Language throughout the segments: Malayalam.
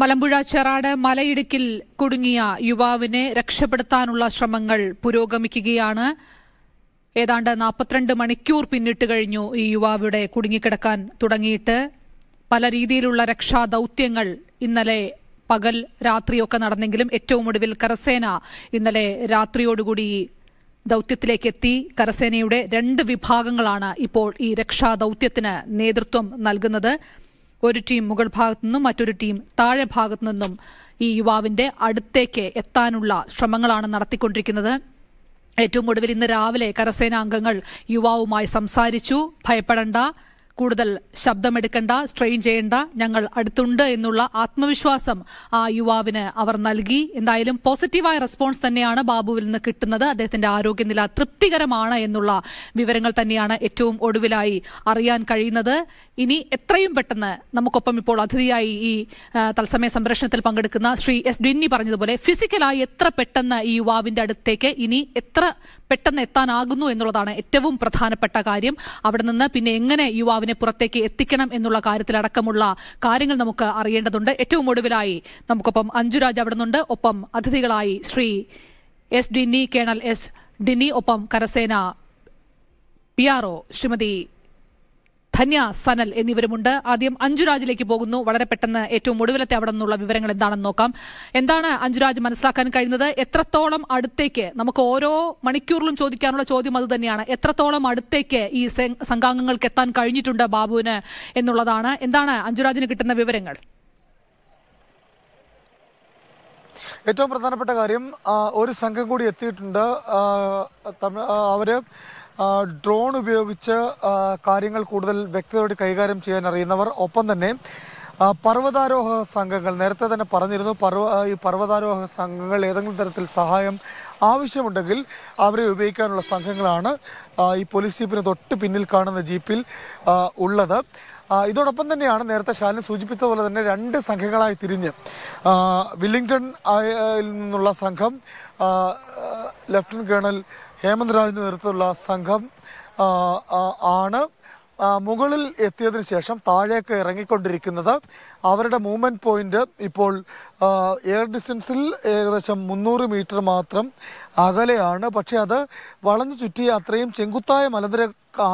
മലമ്പുഴ ചെറാട് മലയിടുക്കിൽ കുടുങ്ങിയ യുവാവിനെ രക്ഷപ്പെടുത്താനുള്ള ശ്രമങ്ങൾ പുരോഗമിക്കുകയാണ് ഏതാണ്ട് നാൽപ്പത്തിരണ്ട് മണിക്കൂർ പിന്നിട്ട് കഴിഞ്ഞു ഈ യുവാവിടെ കുടുങ്ങിക്കിടക്കാൻ തുടങ്ങിയിട്ട് പല രീതിയിലുള്ള രക്ഷാ ഇന്നലെ പകൽ രാത്രിയൊക്കെ നടന്നെങ്കിലും ഏറ്റവും ഒടുവിൽ കരസേന ഇന്നലെ രാത്രിയോടുകൂടി ദൗത്യത്തിലേക്ക് എത്തി കരസേനയുടെ രണ്ട് വിഭാഗങ്ങളാണ് ഇപ്പോൾ ഈ രക്ഷാ നേതൃത്വം നൽകുന്നത് ഒരു ടീം മുകൾ ഭാഗത്തു നിന്നും മറ്റൊരു ടീം താഴെ ഭാഗത്തു നിന്നും ഈ യുവാവിന്റെ അടുത്തേക്ക് എത്താനുള്ള ശ്രമങ്ങളാണ് നടത്തിക്കൊണ്ടിരിക്കുന്നത് ഏറ്റവും ഒടുവിൽ ഇന്ന് രാവിലെ കരസേനാംഗങ്ങൾ യുവാവുമായി സംസാരിച്ചു ഭയപ്പെടേണ്ട കൂടുതൽ ശബ്ദമെടുക്കേണ്ട സ്ട്രെയിൻ ചെയ്യേണ്ട ഞങ്ങൾ അടുത്തുണ്ട് എന്നുള്ള ആത്മവിശ്വാസം ആ യുവാവിന് അവർ നൽകി എന്തായാലും പോസിറ്റീവായ റെസ്പോൺസ് തന്നെയാണ് ബാബുവിൽ നിന്ന് കിട്ടുന്നത് അദ്ദേഹത്തിന്റെ ആരോഗ്യനില തൃപ്തികരമാണ് എന്നുള്ള വിവരങ്ങൾ തന്നെയാണ് ഏറ്റവും ഒടുവിലായി അറിയാൻ കഴിയുന്നത് ഇനി എത്രയും പെട്ടെന്ന് നമുക്കൊപ്പം ഇപ്പോൾ അതിഥിയായി ഈ തത്സമയ സംരക്ഷണത്തിൽ പങ്കെടുക്കുന്ന ശ്രീ എസ് ഡിന്നി പറഞ്ഞതുപോലെ ഫിസിക്കലായി എത്ര പെട്ടെന്ന് ഈ യുവാവിന്റെ അടുത്തേക്ക് ഇനി എത്ര പെട്ടെന്ന് എത്താനാകുന്നു എന്നുള്ളതാണ് ഏറ്റവും പ്രധാനപ്പെട്ട കാര്യം അവിടെ നിന്ന് പിന്നെ എങ്ങനെ യുവാവിനെ യുവാവിനെ പുറത്തേക്ക് എത്തിക്കണം എന്നുള്ള കാര്യത്തിലടക്കമുള്ള കാര്യങ്ങൾ നമുക്ക് അറിയേണ്ടതുണ്ട് ഏറ്റവും ഒടുവിലായി നമുക്കൊപ്പം അഞ്ജുരാജ് അവിടെ നിന്നുണ്ട് ഒപ്പം അതിഥികളായി Shri S Dini colonel S Dini ഒപ്പം കരസേന P R O Shrimati Dhanya Sanal എന്നിവരുമുണ്ട് ആദ്യം അഞ്ജുരാജിലേക്ക് പോകുന്നു വളരെ പെട്ടെന്ന് ഏറ്റവും ഒടുവിലത്തെ അവിടെ നിന്നുള്ള വിവരങ്ങൾ എന്താണെന്ന് നോക്കാം എന്താണ് അഞ്ജുരാജ് മനസ്സിലാക്കാൻ കഴിയുന്നത് എത്രത്തോളം അടുത്തേക്ക് നമുക്ക് ഓരോ മണിക്കൂറിലും ചോദിക്കാനുള്ള ചോദ്യം അത് തന്നെയാണ് എത്രത്തോളം അടുത്തേക്ക് ഈ സംഘാംഗങ്ങൾക്ക് എത്താൻ കഴിഞ്ഞിട്ടുണ്ട് ബാബുവിന് എന്നുള്ളതാണ് എന്താണ് അഞ്ജുരാജിന് കിട്ടുന്ന വിവരങ്ങൾ ഏറ്റവും പ്രധാനപ്പെട്ട കാര്യം ഒരു സംഘം കൂടി എത്തിയിട്ടുണ്ട് അവര് ഡ്രോൺ ഉപയോഗിച്ച് കാര്യങ്ങൾ കൂടുതൽ വ്യക്തതയോടെ കൈകാര്യം ചെയ്യാൻ അറിയുന്നവർ ഒപ്പം തന്നെ പർവ്വതാരോഹ സംഘങ്ങൾ നേരത്തെ തന്നെ പറഞ്ഞിരുന്നു പർവ ഈ പർവ്വതാരോഹ സംഘങ്ങൾ ഏതെങ്കിലും തരത്തിൽ സഹായം ആവശ്യമുണ്ടെങ്കിൽ അവരെ ഉപയോഗിക്കാനുള്ള സംഘങ്ങളാണ് ഈ പോലീസ് ജീപ്പിന് തൊട്ട് പിന്നിൽ കാണുന്ന ജീപ്പിൽ ഉള്ളത് ഇതോടൊപ്പം തന്നെയാണ് നേരത്തെ ശാലിനി സൂചിപ്പിച്ചതുപോലെ തന്നെ രണ്ട് സംഘങ്ങളായി തിരിഞ്ഞ് വില്ലിംഗ്ടൺ നിന്നുള്ള സംഘം ലഫ്റ്റനന്റ് കേണൽ ഹേമന്ത് രാജിന്റെ നേതൃത്വത്തിലുള്ള സംഘം ആണ് മുകളിൽ എത്തിയതിനു ശേഷം താഴേക്ക് ഇറങ്ങിക്കൊണ്ടിരിക്കുന്നത് അവരുടെ മൂവ്മെന്റ് പോയിന്റ് ഇപ്പോൾ എയർ ഡിസ്റ്റൻസിൽ ഏകദേശം മുന്നൂറ് മീറ്റർ മാത്രം അകലെയാണ് പക്ഷേ അത് വളഞ്ഞു ചുറ്റി അത്രയും ചെങ്കുത്തായ മലനിര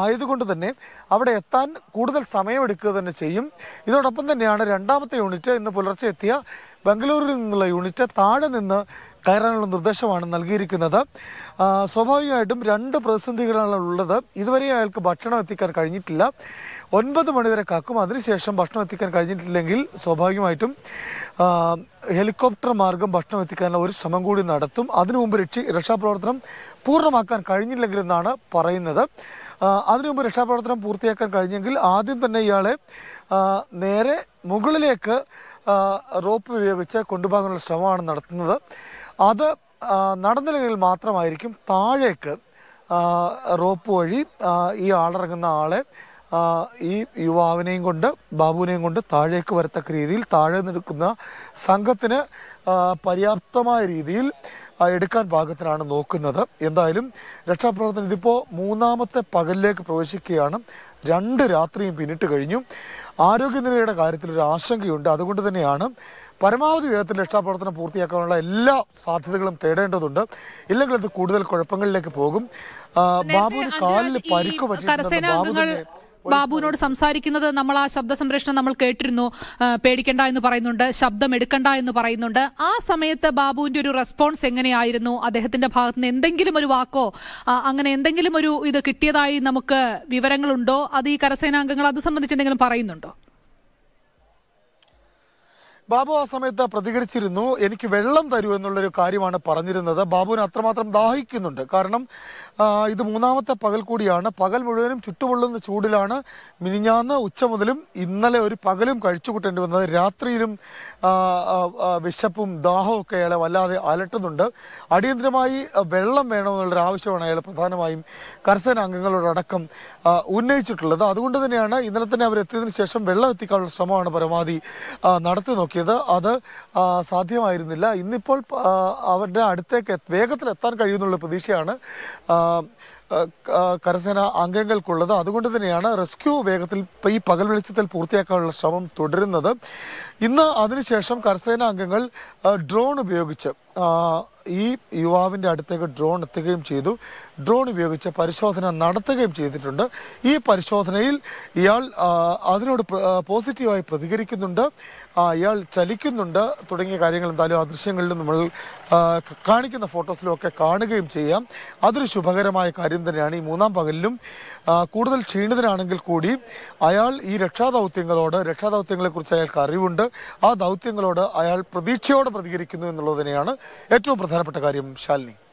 ആയതുകൊണ്ട് തന്നെ അവിടെ എത്താൻ കൂടുതൽ സമയമെടുക്കുക തന്നെ ചെയ്യും ഇതോടൊപ്പം തന്നെയാണ് രണ്ടാമത്തെ യൂണിറ്റ് ഇന്ന് പുലർച്ചെ എത്തിയ ബംഗളൂരുവിൽ നിന്നുള്ള യൂണിറ്റ് താഴെ നിന്ന് കയറാനുള്ള നിർദ്ദേശമാണ് നൽകിയിരിക്കുന്നത് സ്വാഭാവികമായിട്ടും രണ്ട് പ്രതിസന്ധികളാണ് ഉള്ളത് ഇതുവരെ അയാൾക്ക് ഭക്ഷണം എത്തിക്കാൻ കഴിഞ്ഞിട്ടില്ല ഒൻപത് മണിവരെ കാക്കും അതിനുശേഷം ഭക്ഷണം എത്തിക്കാൻ കഴിഞ്ഞിട്ടില്ലെങ്കിൽ സ്വാഭാവികമായിട്ടും ഹെലികോപ്റ്റർ മാർഗം ഭക്ഷണം എത്തിക്കാനുള്ള ഒരു ശ്രമം കൂടി നടത്തും അതിനു മുമ്പ് രക്ഷി രക്ഷാപ്രവർത്തനം പൂർണ്ണമാക്കാൻ കഴിഞ്ഞില്ലെങ്കിലെന്നാണ് പറയുന്നത് അതിനു മുമ്പ് രക്ഷാപ്രവർത്തനം പൂർത്തിയാക്കാൻ കഴിഞ്ഞെങ്കിൽ ആദ്യം തന്നെ ഇയാളെ നേരെ മുകളിലേക്ക് റോപ്പ് ഉപയോഗിച്ച് കൊണ്ടുപോകാനുള്ള ശ്രമമാണ് നടത്തുന്നത് അത് നടന്നില്ലെങ്കിൽ മാത്രമായിരിക്കും താഴേക്ക് റോപ്പ് വഴി ഈ ആളിറങ്ങുന്ന ആളെ ഈ യുവാവിനെയും കൊണ്ട് ബാബുവിനെയും കൊണ്ട് താഴേക്ക് വരത്തക്ക രീതിയിൽ താഴെ നിൽക്കുന്ന സംഘത്തിന് പര്യാപ്തമായ രീതിയിൽ എടുക്കാൻ പാകത്തിനാണ് നോക്കുന്നത് എന്തായാലും രക്ഷാപ്രവർത്തനം ഇതിപ്പോൾ മൂന്നാമത്തെ പകലിലേക്ക് പ്രവേശിക്കുകയാണ് രണ്ട് രാത്രിയും പിന്നിട്ട് കഴിഞ്ഞു ആരോഗ്യനിലയുടെ കാര്യത്തിൽ ഒരു ആശങ്കയുണ്ട് അതുകൊണ്ട് തന്നെയാണ് പരമാവധി വേഗത്തിൽ രക്ഷാപ്രവർത്തനം പൂർത്തിയാക്കാനുള്ള എല്ലാ സാധ്യതകളും തേടേണ്ടതുണ്ട് ഇല്ലെങ്കിൽ അത് കൂടുതൽ കുഴപ്പങ്ങളിലേക്ക് പോകും ബാബുവിന് കാലിൽ പരിക്ക് പറ്റിയിട്ടുണ്ട് ബാബുവിനോട് സംസാരിക്കുന്നത് നമ്മൾ ആ ശബ്ദ സംരക്ഷണം നമ്മൾ കേട്ടിരുന്നു പേടിക്കണ്ട എന്ന് പറയുന്നുണ്ട് ശബ്ദം എടുക്കണ്ട എന്ന് പറയുന്നുണ്ട് ആ സമയത്ത് ബാബുവിന്റെ ഒരു റെസ്പോൺസ് എങ്ങനെയായിരുന്നു അദ്ദേഹത്തിന്റെ ഭാഗത്ത് നിന്ന് എന്തെങ്കിലും ഒരു വാക്കോ അങ്ങനെ എന്തെങ്കിലും ഒരു ഇത് കിട്ടിയതായി നമുക്ക് വിവരങ്ങളുണ്ടോ അത് ഈ കരസേനാംഗങ്ങൾ അത് സംബന്ധിച്ച് എന്തെങ്കിലും പറയുന്നുണ്ടോ ബാബു ആ സമയത്ത് പ്രതികരിച്ചിരുന്നു എനിക്ക് വെള്ളം തരൂ എന്നുള്ളൊരു കാര്യമാണ് പറഞ്ഞിരുന്നത് ബാബുവിന് അത്രമാത്രം ദാഹിക്കുന്നുണ്ട് കാരണം ഇത് മൂന്നാമത്തെ പകൽ കൂടിയാണ് പകൽ മുഴുവനും ചുട്ടുപൊള്ളുന്ന ചൂടിലാണ് മിനിഞ്ഞാന്ന് ഉച്ച മുതലും ഇന്നലെ ഒരു പകലും കഴിച്ചു കൂട്ടേണ്ടി വന്നത് രാത്രിയിലും വിശപ്പും ദാഹവും ഒക്കെ അയാളെ വല്ലാതെ അലട്ടുന്നുണ്ട് അടിയന്തിരമായി വെള്ളം വേണമെന്നുള്ളൊരു ആവശ്യമാണ് അയാൾ പ്രധാനമായും കർശന അംഗങ്ങളോടക്കം ഉന്നയിച്ചിട്ടുള്ളത് അതുകൊണ്ട് തന്നെയാണ് ഇന്നലെ തന്നെ അവരെത്തിയതിനു ശേഷം വെള്ളം എത്തിക്കാനുള്ള ശ്രമമാണ് പരമാവധി നടത്തി നോക്കി നോക്കിയത് അത് സാധ്യമായിരുന്നില്ല ഇന്നിപ്പോൾ അവരുടെ അടുത്തേക്ക് വേഗത്തിൽ എത്താൻ കഴിയുമെന്നുള്ള പ്രതീക്ഷയാണ് കരസേന അംഗങ്ങൾക്കുള്ളത് അതുകൊണ്ട് തന്നെയാണ് റെസ്ക്യൂ വേഗത്തിൽ ഈ പകൽ വെളിച്ചത്തിൽ പൂർത്തിയാക്കാനുള്ള ശ്രമം തുടരുന്നത് ഇന്ന് അതിനുശേഷം കരസേന അംഗങ്ങൾ ഡ്രോൺ ഉപയോഗിച്ച് ഈ യുവാവിൻ്റെ അടുത്തേക്ക് ഡ്രോൺ എത്തുകയും ചെയ്തു ഡ്രോൺ ഉപയോഗിച്ച് പരിശോധന നടത്തുകയും ചെയ്തിട്ടുണ്ട് ഈ പരിശോധനയിൽ ഇയാൾ അതിനോട് പോസിറ്റീവായി പ്രതികരിക്കുന്നുണ്ട് ഇയാൾ ചലിക്കുന്നുണ്ട് തുടങ്ങിയ കാര്യങ്ങൾ എന്തായാലും ആ ദൃശ്യങ്ങളിലും നമ്മൾ കാണിക്കുന്ന ഫോട്ടോസിലും ഒക്കെ കാണുകയും ചെയ്യാം അതൊരു ശുഭകരമായ കാര്യം തന്നെയാണ് ഈ മൂന്നാം പകലിലും കൂടുതൽ ക്ഷീണിതനാണെങ്കിൽ കൂടി അയാൾ ഈ രക്ഷാദൗത്യങ്ങളോട് രക്ഷാദൗത്യങ്ങളെക്കുറിച്ച് അയാൾക്ക് അറിവുണ്ട് ആ ദൗത്യങ്ങളോട് അയാൾ പ്രതീക്ഷയോടെ പ്രതികരിക്കുന്നു എന്നുള്ളത് തന്നെയാണ് ഏറ്റവും പ്രധാനപ്പെട്ട കാര്യം ശാലിനി